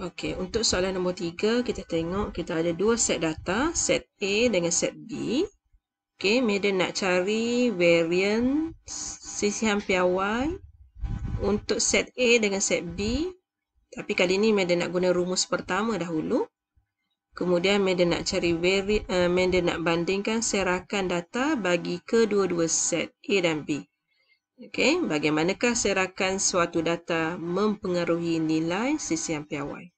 Okey, untuk soalan nombor tiga, kita tengok kita ada dua set data, set A dengan set B. Okey, Medan nak cari sisi hampir y untuk set A dengan set B. Tapi kali ini Medan nak guna rumus pertama dahulu. Kemudian Medan nak cari variant, uh, eh, Medan nak bandingkan serakan data bagi kedua-dua set A dan B. Okey, bagaimanakah serakan suatu data mempengaruhi nilai sisihan piawai?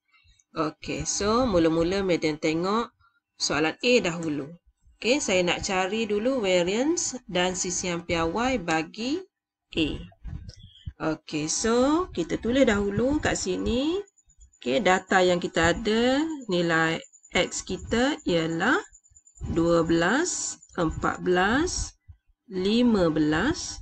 Okey, so mula-mula median tengok soalan A dahulu. Okey, saya nak cari dulu variance dan sisihan piawai bagi A. Okey, so kita tulis dahulu kat sini. Okey, data yang kita ada nilai X kita ialah 12, 14, 15, 15.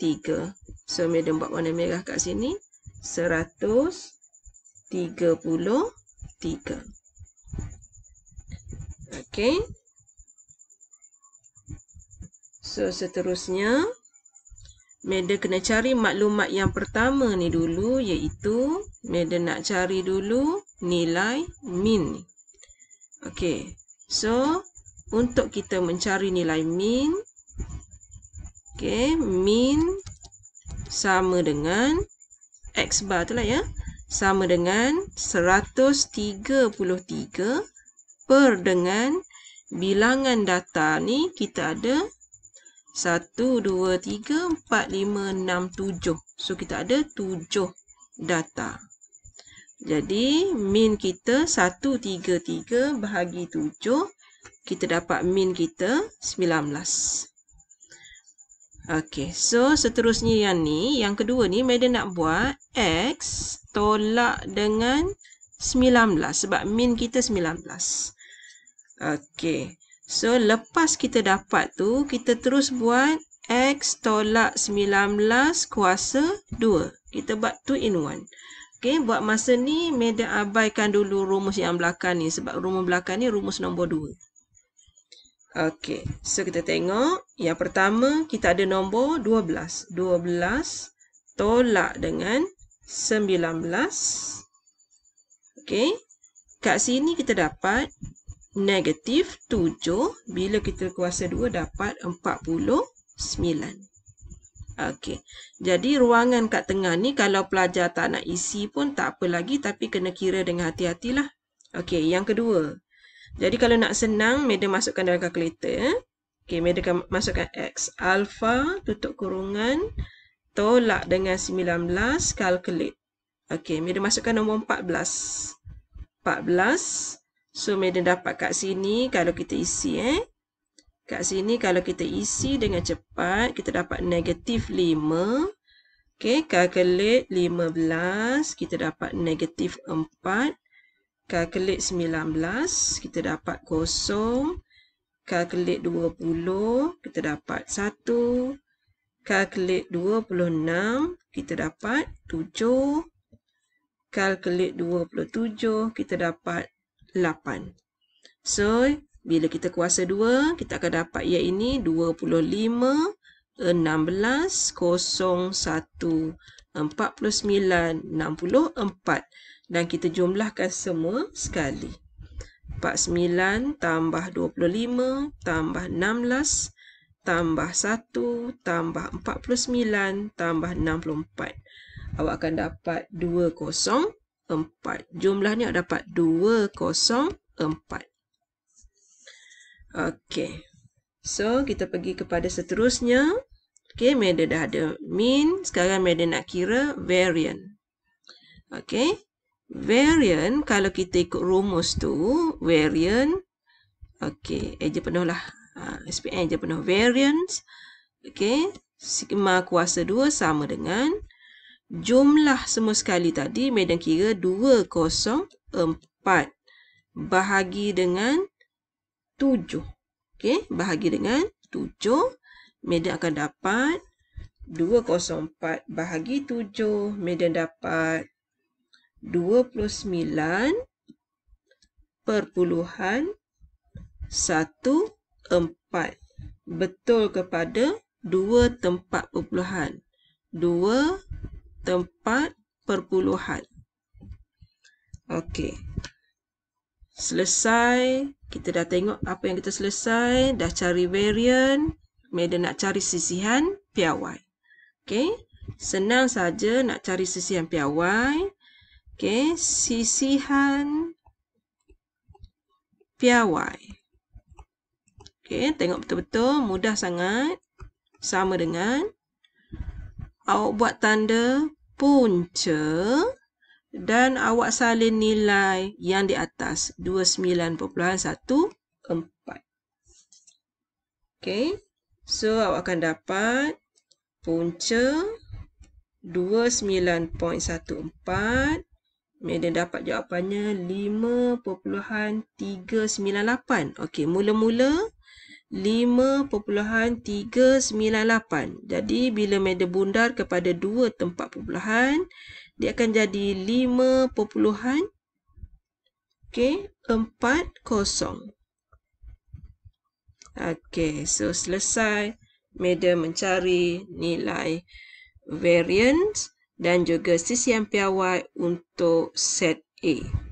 tiga, So, medium buat warna merah kat sini. seratus tiga puluh tiga, Okay. So, seterusnya. Medium kena cari maklumat yang pertama ni dulu iaitu medium nak cari dulu nilai min ni. Okay. So, untuk kita mencari nilai min, Okay, min sama dengan x bar tu lah ya. Sama dengan 133 per dengan bilangan data ni kita ada 1, 2, 3, 4, 5, 6, 7. So kita ada 7 data. Jadi min kita 133 bahagi 7. Kita dapat min kita 19. Okey, so seterusnya yang ni, yang kedua ni, Madam nak buat X tolak dengan 19 sebab min kita 19. Okey, so lepas kita dapat tu, kita terus buat X tolak 19 kuasa 2. Kita buat 2 in 1. Okey, buat masa ni, Madam abaikan dulu rumus yang belakang ni sebab rumus belakang ni rumus nombor 2. Okey, so kita tengok. Yang pertama, kita ada nombor 12. 12 tolak dengan 19. Okey, kat sini kita dapat negatif 7. Bila kita kuasa 2, dapat 49. Okey, jadi ruangan kat tengah ni kalau pelajar tak nak isi pun tak apa lagi tapi kena kira dengan hati-hatilah. Okey, yang kedua, jadi kalau nak senang, medan masukkan dalam kalkulator. okay? medan masukkan X. Alpha tutup kurungan tolak dengan 19 calculate. okay? medan masukkan nombor 14. 14. So, medan dapat kat sini kalau kita isi eh. Kat sini kalau kita isi dengan cepat, kita dapat negatif 5. Okey, calculate 15. Kita dapat negatif 4 calculate 19 kita dapat kosong. calculate 20 kita dapat 1 calculate 26 kita dapat 7 calculate 27 kita dapat 8 so bila kita kuasa 2 kita akan dapat ia ini 25 16 0 1 49 64 dan kita jumlahkan semua sekali. 49 tambah 25 tambah 16 tambah 1 tambah 49 tambah 64. Awak akan dapat 204. Jumlah ni awak dapat 204. Okey. So, kita pergi kepada seterusnya. Okey, Medan dah ada mean. Sekarang Medan nak kira variant. Okey varian kalau kita ikut rumus tu varian okey eja penuhlah uh, ha, SPN eja penuh variance okey sigma kuasa 2 sama dengan jumlah semua sekali tadi medan kira 204 bahagi dengan 7 okey bahagi dengan 7 medan akan dapat 204 bahagi 7 medan dapat 29.14 betul kepada dua tempat perpuluhan. dua tempat perpuluhan. Okey. Selesai. Kita dah tengok apa yang kita selesai. Dah cari variant. Medan nak cari sisihan piawai Okey. Senang saja nak cari sisihan PRY. Okey. Okay, sisihan piawai. Okay, tengok betul-betul. Mudah sangat. Sama dengan. Awak buat tanda punca. Dan awak salin nilai yang di atas. 29.14. Okay. So, awak akan dapat punca 29.14. Medan dapat jawapannya 5.398. Okey, mula-mula 5.398. Jadi, bila medan bundar kepada dua tempat perpuluhan, dia akan jadi 5.4.0. Okey, okay, so selesai medan mencari nilai variance dan juga sisi yang piawai untuk set A.